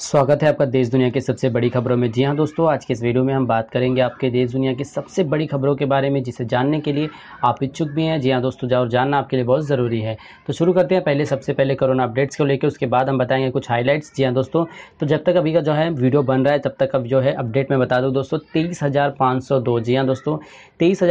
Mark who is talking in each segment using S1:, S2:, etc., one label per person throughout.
S1: स्वागत है आपका देश दुनिया की सबसे बड़ी खबरों में जी हाँ दोस्तों आज के इस वीडियो में हम बात करेंगे आपके देश दुनिया की सबसे बड़ी खबरों के बारे में जिसे जानने के लिए आप इच्छुक भी हैं जी हाँ दोस्तों जाओ जानना आपके लिए बहुत ज़रूरी है तो शुरू करते हैं पहले सबसे पहले कोरोना अपडेट्स को लेकर उसके बाद हम बताएंगे कुछ हाईलाइट्स जी हाँ दोस्तों तो जब तक अभी का जो है वीडियो बन रहा है तब तक अब जो है अपडेट में बता दूँ दोस्तों तेईस जी हाँ दोस्तों तेईस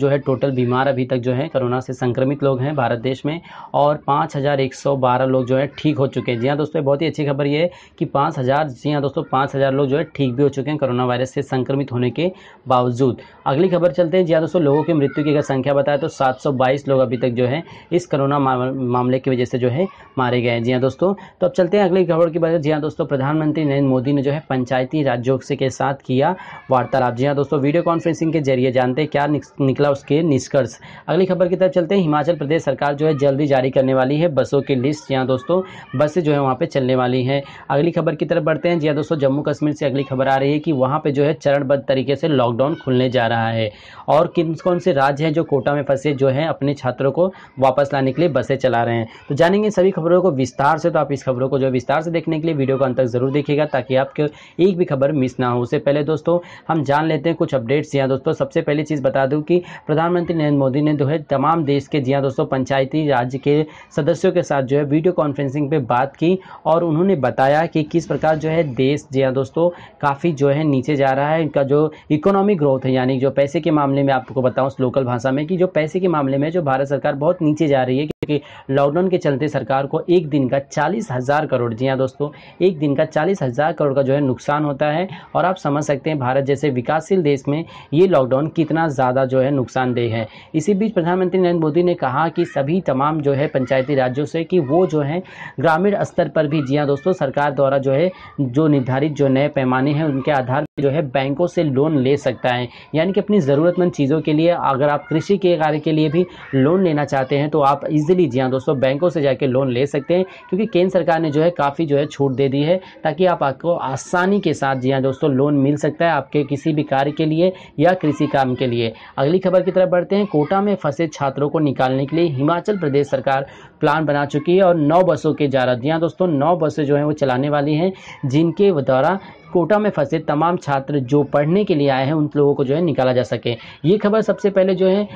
S1: जो है टोटल बीमार अभी तक जो है कोरोना से संक्रमित लोग हैं भारत देश में और पाँच लोग जो है ठीक हो चुके हैं जी हाँ दोस्तों बहुत ही अच्छी खबर ये है कि पाँच हज़ार जी हाँ दोस्तों पाँच हज़ार लोग जो है ठीक भी हो चुके हैं कोरोना वायरस से संक्रमित होने के बावजूद अगली खबर चलते हैं जी हाँ दोस्तों लोगों की मृत्यु की अगर संख्या बताए तो सात लोग अभी तक जो है इस कोरोना मामले की वजह से जो है मारे गए हैं जी हाँ दोस्तों तो अब चलते हैं अगली खबर की बात जी हाँ दोस्तों प्रधानमंत्री नरेंद्र मोदी ने जो है पंचायती राज्यों से के साथ किया वार्तालाप जी हाँ दोस्तों वीडियो कॉन्फ्रेंसिंग के जरिए जानते हैं क्या निकला उसके निष्कर्ष अगली खबर की तरफ चलते हैं हिमाचल प्रदेश सरकार जो है जल्दी जारी करने वाली है बसों की लिस्ट यहाँ दोस्तों बसें जो है वहाँ पर चलने वाली हैं अगली अगली खबर की तरफ बढ़ते हैं जी हाँ दोस्तों जम्मू कश्मीर से अगली खबर आ रही है कि वहाँ पे जो है चरणबद्ध तरीके से लॉकडाउन खुलने जा रहा है और किन कौन से राज्य हैं जो कोटा में फंसे जो हैं अपने छात्रों को वापस लाने के लिए बसें चला रहे हैं तो जानेंगे सभी खबरों को विस्तार से तो आप इस खबरों को जो विस्तार से देखने के लिए वीडियो को अंत तक जरूर देखिएगा ताकि आपके एक भी खबर मिस ना हो उससे पहले दोस्तों हम जान लेते हैं कुछ अपडेट्स यहाँ दोस्तों सबसे पहली चीज़ बता दूँ कि प्रधानमंत्री नरेंद्र मोदी ने जो है तमाम देश के जी हाँ दोस्तों पंचायती राज्य के सदस्यों के साथ जो है वीडियो कॉन्फ्रेंसिंग पर बात की और उन्होंने बताया कि कि किस प्रकार जो है देश जी हाँ दोस्तों काफ़ी जो है नीचे जा रहा है इनका जो इकोनॉमिक ग्रोथ है यानी जो पैसे के मामले में आपको बताऊँ लोकल भाषा में कि जो पैसे के मामले में जो भारत सरकार बहुत नीचे जा रही है क्योंकि लॉकडाउन के चलते सरकार को एक दिन का चालीस हज़ार करोड़ जी हाँ दोस्तों एक दिन का चालीस हज़ार करोड़ का जो है नुकसान होता है और आप समझ सकते हैं भारत जैसे विकासशील देश में ये लॉकडाउन कितना ज़्यादा जो है नुकसानदेह है इसी बीच प्रधानमंत्री नरेंद्र मोदी ने कहा कि सभी तमाम जो है पंचायती राज्यों से कि वो जो है ग्रामीण स्तर पर भी जी हाँ दोस्तों सरकार द्वारा द्वारा जो है जो निर्धारित जो नए पैमाने हैं उनके आधार जो है बैंकों से लोन ले सकता है यानी कि अपनी ज़रूरतमंद चीज़ों के लिए अगर आप कृषि के कार्य के लिए भी लोन लेना चाहते हैं तो आप इजीली जी हाँ दोस्तों बैंकों से जाके लोन ले सकते हैं क्योंकि केंद्र सरकार ने जो है काफ़ी जो है छूट दे दी है ताकि आप आपको आसानी के साथ जी हाँ दोस्तों लोन मिल सकता है आपके किसी भी कार्य के लिए या कृषि काम के लिए अगली खबर की तरफ बढ़ते हैं कोटा में फंसे छात्रों को निकालने के लिए हिमाचल प्रदेश सरकार प्लान बना चुकी है और नौ बसों के जा रहा हाँ दोस्तों नौ बसें जो हैं वो चलाने वाली हैं जिनके द्वारा कोटा में फंसे तमाम छात्र जो पढ़ने के लिए आए हैं उन लोगों को जो है निकाला जा सके ये खबर सबसे पहले जो है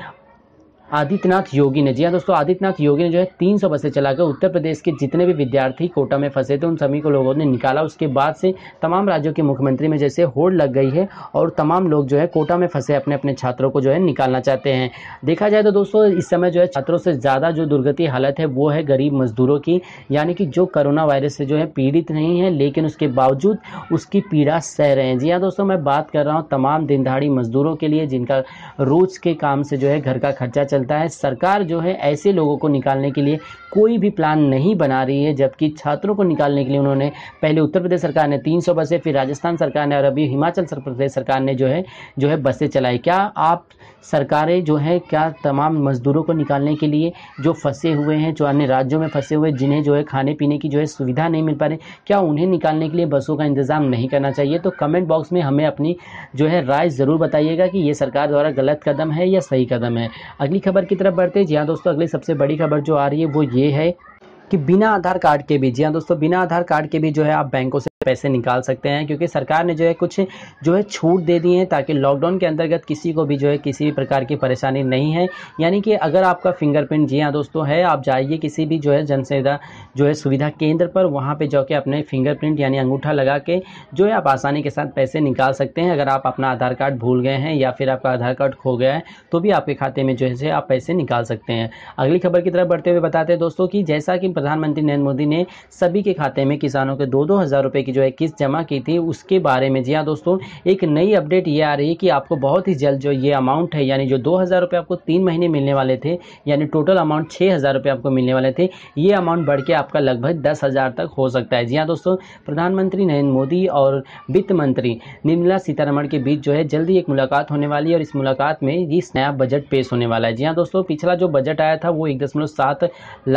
S1: आदित्यनाथ योगी ने जी हाँ दोस्तों आदित्यनाथ योगी ने जो है 300 बसें चलाकर उत्तर प्रदेश के जितने भी विद्यार्थी कोटा में फंसे थे उन सभी को लोगों ने निकाला उसके बाद से तमाम राज्यों के मुख्यमंत्री में जैसे होड़ लग गई है और तमाम लोग जो है कोटा में फंसे अपने अपने छात्रों को जो है निकालना चाहते हैं देखा जाए तो दोस्तों इस समय जो है छात्रों से ज़्यादा जो दुर्गति हालत है वो है गरीब मजदूरों की यानी कि जो कोरोना वायरस से जो है पीड़ित नहीं है लेकिन उसके बावजूद उसकी पीड़ा सह रहे हैं जी हाँ दोस्तों मैं बात कर रहा हूँ तमाम दिनदहाड़ी मजदूरों के लिए जिनका रोज के काम से जो है घर का खर्चा चल चलता है सरकार जो है ऐसे लोगों को निकालने के लिए कोई भी प्लान नहीं बना रही है जबकि छात्रों को निकालने के लिए उन्होंने पहले उत्तर प्रदेश सरकार ने 300 बसें फिर राजस्थान सरकार ने और अभी हिमाचल प्रदेश सरकार ने जो है जो है बसें चलाई क्या आप सरकारें जो है क्या तमाम मजदूरों को निकालने के लिए जो फंसे हुए हैं जो अन्य राज्यों में फंसे हुए जिन्हें जो है खाने पीने की जो है सुविधा नहीं मिल पा रही क्या उन्हें निकालने के लिए बसों का इंतज़ाम नहीं करना चाहिए तो कमेंट बॉक्स में हमें अपनी जो है राय ज़रूर बताइएगा कि ये सरकार द्वारा गलत कदम है या सही कदम है अगली खबर की तरफ बढ़ते हैं जी हाँ दोस्तों अगली सबसे बड़ी खबर जो आ रही है वो ये है कि बिना आधार कार्ड के भी जी हाँ दोस्तों बिना आधार कार्ड के भी जो है आप बैंकों से पैसे निकाल सकते हैं क्योंकि सरकार ने जो है कुछ जो है छूट दे दी है ताकि लॉकडाउन के अंतर्गत किसी को भी जो है किसी भी प्रकार की परेशानी नहीं है यानी कि अगर आपका फिंगरप्रिंट जी हाँ दोस्तों है आप जाइए किसी भी जो है जनसेवा जो है सुविधा केंद्र पर वहाँ पर जाके अपने फिंगरप्रिंट यानी अंगूठा लगा के जो है आप आसानी के साथ पैसे निकाल सकते हैं अगर आप अपना आधार कार्ड भूल गए हैं या फिर आपका आधार कार्ड खो गया है तो भी आपके खाते में जो है आप पैसे निकाल सकते हैं अगली खबर की तरफ बढ़ते हुए बताते हैं दोस्तों कि जैसा कि प्रधानमंत्री नरेंद्र मोदी ने सभी के खाते में किसानों के दो दो हज़ार रुपये की जो है किस्त जमा की थी उसके बारे में जी हाँ दोस्तों एक नई अपडेट ये आ रही है कि आपको बहुत ही जल्द जो ये अमाउंट है यानी जो दो हज़ार रुपये आपको तीन महीने मिलने वाले थे यानी टोटल अमाउंट छः हज़ार रुपये आपको मिलने वाले थे ये अमाउंट बढ़ के आपका लगभग दस हज़ार तक हो सकता है जी हाँ दोस्तों प्रधानमंत्री नरेंद्र मोदी और वित्त मंत्री निर्मला सीतारमण के बीच जो है जल्दी एक मुलाकात होने वाली है और इस मुलाकात में इस नया बजट पेश होने वाला है जी हाँ दोस्तों पिछला जो बजट आया था वो एक दशमलव सात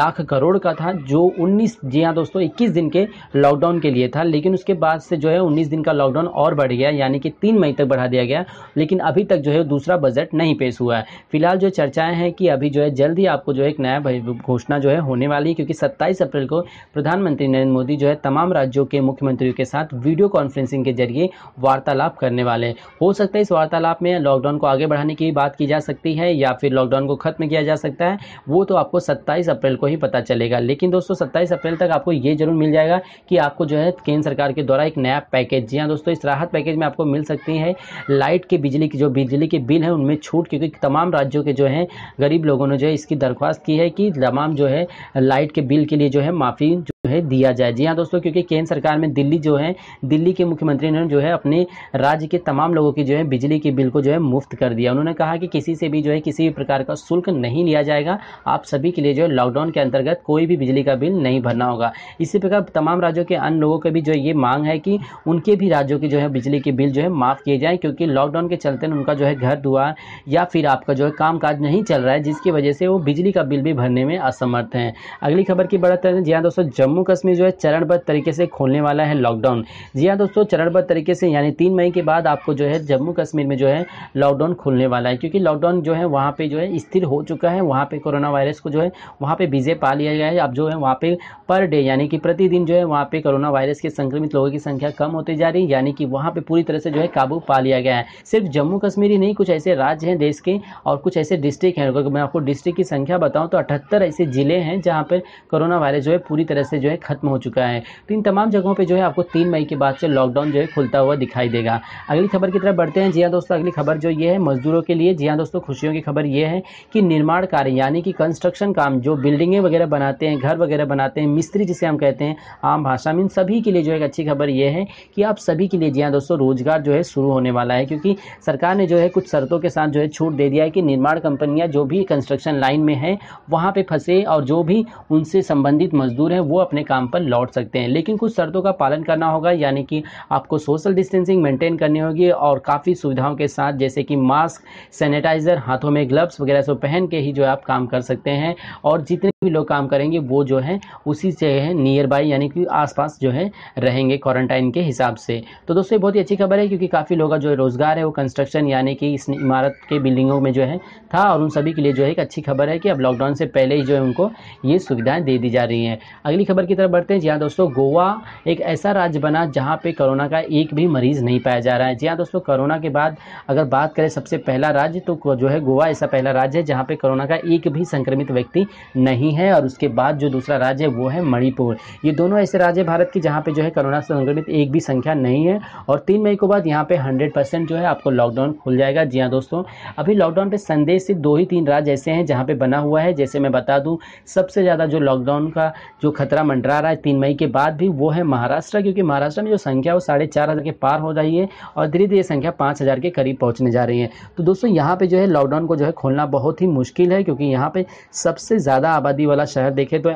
S1: लाख करोड़ का था जो उन्नीस जी हाँ दोस्तों इक्कीस दिन के लॉकडाउन के लिए था लेकिन लेकिन उसके बाद से जो है उन्नीस दिन का लॉकडाउन और बढ़ गया यानी कि तीन मई तक बढ़ा दिया गया लेकिन अभी तक जो है दूसरा बजट नहीं पेश हुआ है फिलहाल जो चर्चाएं हैं कि अभी जो है जल्द ही आपको जो है एक नया घोषणा जो है होने वाली है क्योंकि सत्ताईस अप्रैल को प्रधानमंत्री नरेंद्र मोदी जो है तमाम राज्यों के मुख्यमंत्रियों के साथ वीडियो कॉन्फ्रेंसिंग के जरिए वार्तालाप करने वाले हैं हो सकता है इस वार्तालाप में लॉकडाउन को आगे बढ़ाने की बात की जा सकती है या फिर लॉकडाउन को खत्म किया जा सकता है वो तो आपको सत्ताईस अप्रैल को ही पता चलेगा लेकिन दोस्तों सत्ताईस अप्रैल तक आपको ये जरूर मिल जाएगा कि आपको जो है केंद्र सरकार सरकार के द्वारा एक नया पैकेज जी हाँ दोस्तों इस राहत पैकेज में आपको मिल सकती है लाइट के बिजली की जो बिजली के बिल हैं उनमें छूट क्योंकि तमाम राज्यों के जो हैं गरीब लोगों ने जो है इसकी दरख्वास्त की है कि तमाम जो है लाइट के बिल के लिए जो है माफ़ी है दिया जाए जी हाँ दोस्तों क्योंकि केंद्र सरकार में दिल्ली जो है दिल्ली के मुख्यमंत्री ने जो है अपने राज्य के तमाम लोगों की जो है बिजली के बिल को जो है मुफ्त कर दिया उन्होंने कहा कि किसी से भी जो है किसी भी प्रकार का शुल्क नहीं लिया जाएगा आप सभी के लिए जो है लॉकडाउन के अंतर्गत कोई भी बिजली का बिल नहीं भरना होगा इसी प्रकार तमाम राज्यों के अन्य लोगों का भी जो ये मांग है कि उनके भी राज्यों के जो है बिजली के बिल जो है माफ़ किए जाएँ क्योंकि लॉकडाउन के चलते उनका जो है घर दुआ या फिर आपका जो है काम नहीं चल रहा है जिसकी वजह से वो बिजली का बिल भी भरने में असमर्थ हैं अगली खबर की बड़ा तरह जी हाँ दोस्तों जम्मू जम्मू कश्मीर जो है चरणबद्ध तरीके से खोलने वाला है लॉकडाउन जी हाँ दोस्तों चरणबद्ध तरीके से यानी तीन मई के बाद आपको जो है जम्मू कश्मीर में जो है लॉकडाउन खुलने वाला है क्योंकि लॉकडाउन जो है वहाँ पर जो है स्थिर हो चुका है वहाँ पर कोरोना वायरस को जो है वहाँ पर विजय पा लिया गया है अब जो है वहाँ पर पर डे यानी कि प्रतिदिन जो है वहाँ पर कोरोना वायरस के संक्रमित लोगों की संख्या कम होती जा रही है यानी कि वहाँ पर पूरी तरह से जो है काबू पा लिया गया है सिर्फ जम्मू कश्मीर ही नहीं कुछ ऐसे राज्य हैं देश के और कुछ ऐसे डिस्ट्रिक्ट हैं अगर मैं आपको डिस्ट्रिक्ट की संख्या बताऊं तो अठहत्तर ऐसे ज़िले हैं जहाँ पर कोरोना वायरस जो है पूरी तरह से जो जो है खत्म हो चुका है तो इन तमाम जगहों पर जो है आपको तीन मई के बाद से लॉकडाउन जो है खुलता हुआ दिखाई देगा अगली खबर की तरफ बढ़ते हैं जी हाँ दोस्तों अगली खबर जो ये है मजदूरों के लिए जी हाँ दोस्तों खुशियों की खबर ये है कि निर्माण कार्य यानी कि कंस्ट्रक्शन काम जो बिल्डिंगें वगैरह बनाते हैं घर वगैरह बनाते हैं मिस्त्री जिसे हम कहते हैं आम भाषा में इन सभी के लिए जो है अच्छी खबर यह है कि आप सभी के लिए जी हाँ दोस्तों रोजगार जो है शुरू होने वाला है क्योंकि सरकार ने जो है कुछ शर्तों के साथ जो है छूट दे दिया है कि निर्माण कंपनियां जो भी कंस्ट्रक्शन लाइन में हैं वहां पे फंसे और जो भी उनसे संबंधित मजदूर हैं वो अपने काम पर लौट सकते हैं लेकिन कुछ शर्तों का पालन करना होगा यानी कि आपको सोशल डिस्टेंसिंग मेंटेन करनी होगी और काफ़ी सुविधाओं के साथ जैसे कि मास्क सैनिटाइज़र हाथों में ग्लव्स वगैरह सब पहन के ही जो आप काम कर सकते हैं और जितने भी लोग काम करेंगे वो जो है उसी से है नियर बाई यानी कि आसपास जो है रहेंगे क्वारंटाइन के हिसाब से तो दोस्तों ये बहुत ही अच्छी खबर है क्योंकि काफ़ी लोगों का जो रोज़गार है वो कंस्ट्रक्शन यानी कि इस इमारत के बिल्डिंगों में जो है था और उन सभी के लिए जो है एक अच्छी खबर है कि अब लॉकडाउन से पहले ही जो है उनको ये सुविधाएं दे दी जा रही हैं अगली खबर की तरफ बढ़ते हैं जी हाँ दोस्तों गोवा एक ऐसा राज्य बना जहाँ पर कोरोना का एक भी मरीज़ नहीं पाया जा रहा है जी हाँ दोस्तों कोरोना के बाद अगर बात करें सबसे पहला राज्य तो जो है गोवा ऐसा पहला राज्य है जहाँ पर कोरोना का एक भी संक्रमित व्यक्ति नहीं है और उसके बाद जो दूसरा राज्य है वो है मणिपुर ये दोनों ऐसे राज्य भारत की जहाँ पे जो है कोरोना से संक्रमित एक भी संख्या नहीं है और तीन मई के बाद यहाँ पे हंड्रेड परसेंट जो है आपको लॉकडाउन खुल जाएगा जी हाँ दोस्तों अभी लॉकडाउन पे संदेश से दो ही तीन राज्य ऐसे हैं जहाँ पे बना हुआ है जैसे मैं बता दूँ सबसे ज़्यादा जो लॉकडाउन का जो खतरा मंडरा रहा है तीन मई के बाद भी वो है महाराष्ट्र क्योंकि महाराष्ट्र में जो संख्या वो साढ़े चार हज़ार के पार हो रही है और धीरे धीरे संख्या पाँच हज़ार के करीब पहुँचने जा रही है तो दोस्तों यहाँ पर जो है लॉकडाउन को जो है खोलना बहुत ही मुश्किल है क्योंकि यहाँ पर सबसे ज़्यादा आबादी आबादी वाला शहर देखें तो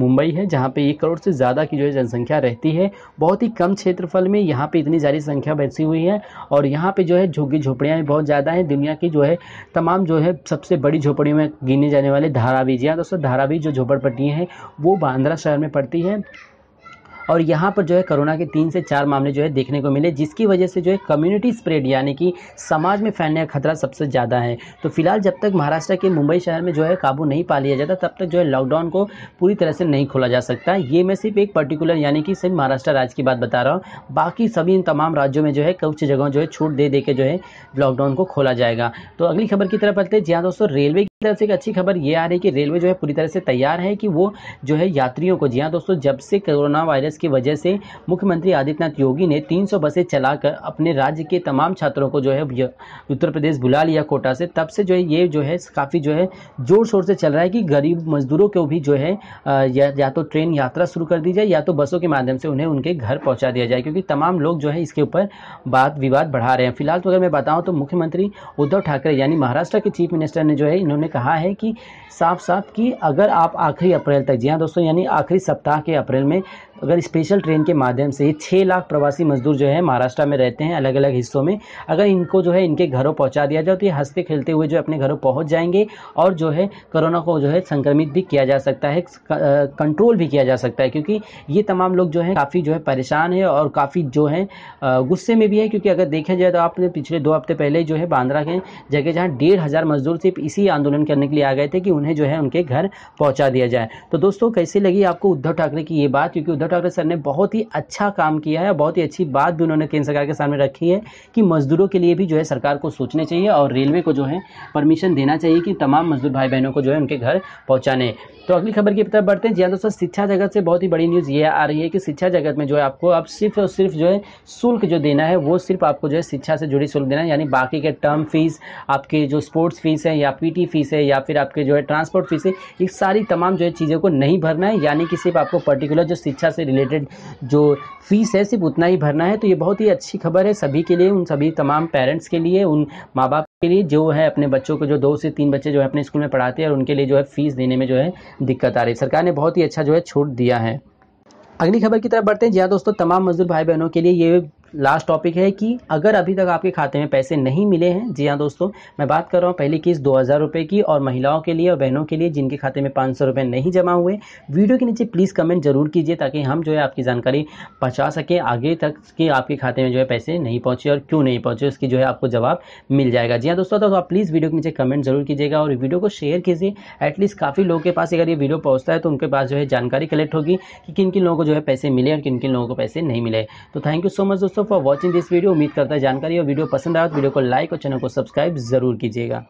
S1: मुंबई है जहाँ पे एक करोड़ से ज़्यादा की जो है जनसंख्या रहती है बहुत ही कम क्षेत्रफल में यहाँ पे इतनी सारी संख्या बैसी हुई है और यहाँ पे जो है झुग्गी झोपड़ियाँ भी बहुत ज़्यादा हैं दुनिया की जो है तमाम जो है सबसे बड़ी झोपड़ियों में गिने जाने वाले धारावी जी हाँ दोस्तों धारावी जो झोपड़पट्टियाँ हैं वो बांद्रा शहर में पड़ती है और यहाँ पर जो है कोरोना के तीन से चार मामले जो है देखने को मिले जिसकी वजह से जो है कम्युनिटी स्प्रेड यानी कि समाज में फैलने का खतरा सबसे ज़्यादा है तो फिलहाल जब तक महाराष्ट्र के मुंबई शहर में जो है काबू नहीं पा लिया जाता तब तक जो है लॉकडाउन को पूरी तरह से नहीं खोला जा सकता ये मैं सिर्फ एक पर्टिकुलर यानी कि सिर्फ महाराष्ट्र राज्य की बात बता रहा हूँ बाकी सभी इन तमाम राज्यों में जो है कुछ जगहों जो है छूट दे दे के जो है लॉकडाउन को खोला जाएगा तो अगली खबर की तरफ बढ़ते हैं जी दोस्तों रेलवे तरह से एक अच्छी खबर ये आ रही है कि रेलवे जो है पूरी तरह से तैयार है कि वो जो है यात्रियों को जी हाँ दोस्तों जब से कोरोना वायरस की वजह से मुख्यमंत्री आदित्यनाथ योगी ने 300 बसें चलाकर अपने राज्य के तमाम छात्रों को जो है उत्तर प्रदेश बुला लिया कोटा से तब से जो है ये जो है काफ़ी जो है जोर शोर से चल रहा है कि गरीब मजदूरों को भी जो है या, या तो ट्रेन यात्रा शुरू कर दी जाए या तो बसों के माध्यम से उन्हें उनके घर पहुँचा दिया जाए क्योंकि तमाम लोग जो है इसके ऊपर बात विवाद बढ़ा रहे हैं फिलहाल तो अगर मैं बताऊँ तो मुख्यमंत्री उद्धव ठाकरे यानी महाराष्ट्र के चीफ मिनिस्टर ने जो है इन्होंने कहा है कि साफ साफ कि अगर आप आखिरी अप्रैल तक जी हाँ दोस्तों यानी आखिरी सप्ताह के अप्रैल में अगर स्पेशल ट्रेन के माध्यम से छः लाख प्रवासी मजदूर जो है महाराष्ट्र में रहते हैं अलग अलग हिस्सों में अगर इनको जो है इनके घरों पहुंचा दिया जाए तो ये हंसते खेलते हुए जो अपने घरों पहुंच जाएंगे और जो है कोरोना को जो है संक्रमित भी किया जा सकता है कंट्रोल भी किया जा सकता है क्योंकि ये तमाम लोग जो है काफ़ी जो है परेशान है और काफ़ी जो है गुस्से में भी है क्योंकि अगर देखा जाए तो आपने पिछले दो हफ्ते पहले जो है बांद्रा के जगह जहाँ डेढ़ हज़ार मजदूर सिर्फ इसी आंदोलन करने के लिए आ गए थे कि उन्हें जो है उनके घर पहुँचा दिया जाए तो दोस्तों कैसे लगी आपको उद्धव ठाकरे की ये बात क्योंकि उद्धव ठाकरे सर ने बहुत ही अच्छा काम किया है बहुत ही अच्छी बात भी उन्होंने केंद्र सरकार के सामने रखी है कि मजदूरों के लिए भी जो है सरकार को सोचने चाहिए और रेलवे को जो है परमिशन देना चाहिए कि तमाम मजदूर भाई बहनों को जो है उनके घर पहुँचाने तो अगली खबर की तरफ बढ़ते हैं जी हाँ दोस्तों शिक्षा जगत से बहुत ही बड़ी न्यूज़ ये आ रही है कि शिक्षा जगत में जो है आपको अब सिर्फ और सिर्फ जो है शुल्क जो देना है वो सिर्फ आपको जो है शिक्षा से जुड़ी शुल्क देना है यानी बाकी के टर्म फीस आपके जो स्पोर्ट्स फीस है या पी फीस है या फिर आपके जो है ट्रांसपोर्ट फीस है ये सारी तमाम जो है चीज़ों को नहीं भरना है यानी कि सिर्फ आपको पर्टिकुलर जो शिक्षा से रिलेटेड जो फीस है सिर्फ उतना ही भरना है तो ये बहुत ही अच्छी खबर है सभी के लिए उन सभी तमाम पेरेंट्स के लिए उन माँ बाप के लिए जो है अपने बच्चों को जो दो से तीन बच्चे जो है अपने स्कूल में पढ़ाते हैं और उनके लिए जो है फीस देने में जो है दिक्कत आ रही है सरकार ने बहुत ही अच्छा जो है छूट दिया है अगली खबर की तरफ बढ़ते हैं जी हाँ दोस्तों तमाम मजदूर भाई बहनों के लिए ये लास्ट टॉपिक है कि अगर अभी तक आपके खाते में पैसे नहीं मिले हैं जी हाँ दोस्तों मैं बात कर रहा हूँ पहली किस्त दो हज़ार रुपये की और महिलाओं के लिए और बहनों के लिए जिनके खाते में पाँच सौ रुपये नहीं जमा हुए वीडियो के नीचे प्लीज़ कमेंट जरूर कीजिए ताकि हम जो है आपकी जानकारी पहुँचा सकें आगे तक कि आपके खाते में जो है पैसे नहीं पहुँचे और क्यों नहीं पहुँचे उसकी जो है आपको जवाब मिल जाएगा जी हाँ दोस्तों तो आप प्लीज़ वीडियो के नीचे कमेंट जरूर कीजिएगा और वीडियो को शेयर कीजिए एटलीस्ट काफ़ी लोगों के पास अगर ये वीडियो पहुँचता है तो उनके पास जो है जानकारी कलेक्ट होगी कि किन किन लोगों को जो है पैसे मिले और किन किन लोगों को पैसे नहीं मिले तो थैंक यू सो मच दोस्तों फॉर वॉचिंग दिस वीडियो उम्मीद करता है जानकारी और वीडियो पसंद आया तो वीडियो को लाइक और चैनल को सब्सक्राइब जरूर कीजिएगा